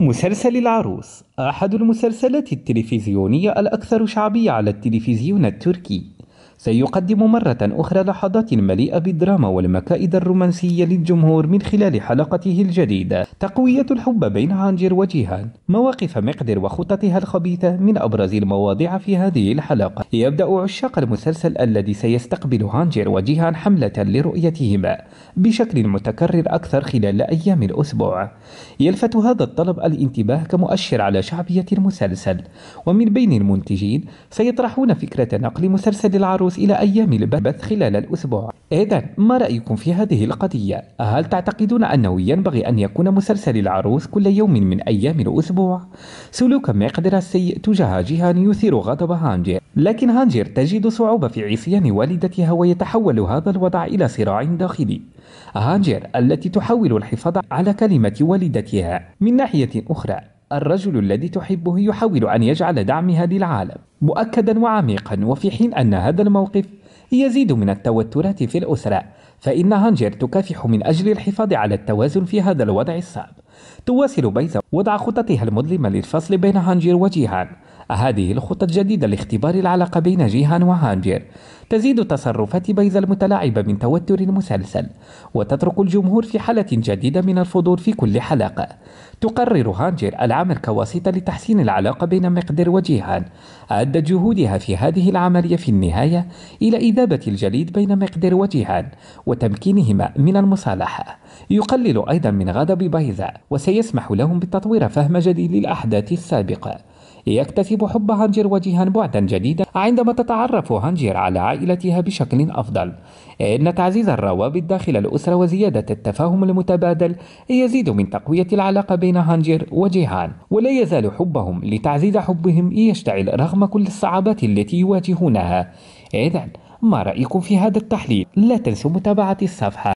مسلسل العروس أحد المسلسلات التلفزيونية الأكثر شعبية على التلفزيون التركي سيقدم مرة أخرى لحظات مليئة بالدراما والمكائد الرومانسية للجمهور من خلال حلقته الجديدة تقوية الحب بين هانجر وجيهان مواقف مقدر وخططها الخبيثة من أبرز المواضيع في هذه الحلقة يبدأ عشاق المسلسل الذي سيستقبل هانجر وجيهان حملة لرؤيتهما بشكل متكرر أكثر خلال أيام الأسبوع يلفت هذا الطلب الانتباه كمؤشر على شعبية المسلسل ومن بين المنتجين سيطرحون فكرة نقل مسلسل العروض العروس إلى أيام البث خلال الأسبوع إذا ما رأيكم في هذه القضية؟ هل تعتقدون أنه ينبغي أن يكون مسلسل العروس كل يوم من أيام الأسبوع؟ سلوك مقدرة السيء تجاه جيهان يثير غضب هانجير لكن هانجير تجد صعوبة في عصيان والدتها ويتحول هذا الوضع إلى صراع داخلي هانجير التي تحاول الحفاظ على كلمة والدتها من ناحية أخرى الرجل الذي تحبه يحاول أن يجعل دعمها للعالم مؤكدا وعميقا وفي حين أن هذا الموقف يزيد من التوترات في الأسرة فإن هانجر تكافح من أجل الحفاظ على التوازن في هذا الوضع الصعب تواصل بيزا وضع خططها المظلمة للفصل بين هانجر وجيهان هذه الخطة الجديدة لاختبار العلاقة بين جيهان وهانجير تزيد تصرفات بيز المتلاعبة من توتر مسلسل وتترك الجمهور في حالة جديدة من الفضول في كل حلقة تقرر هانجير العمل كواسطة لتحسين العلاقة بين مقدر وجيهان أدت جهودها في هذه العملية في النهاية إلى إذابة الجليد بين مقدر وجيهان وتمكينهما من المصالحة يقلل أيضا من غضب بيزا وسيسمح لهم بتطوير فهم جديد للأحداث السابقة ليكتسب حب هانجر وجيهان بعدا جديدا عندما تتعرف هانجر على عائلتها بشكل أفضل إن تعزيز الروابط داخل الأسرة وزيادة التفاهم المتبادل يزيد من تقوية العلاقة بين هانجر وجيهان ولا يزال حبهم لتعزيز حبهم يشتعل رغم كل الصعوبات التي يواجهونها إذا ما رأيكم في هذا التحليل؟ لا تنسوا متابعة الصفحة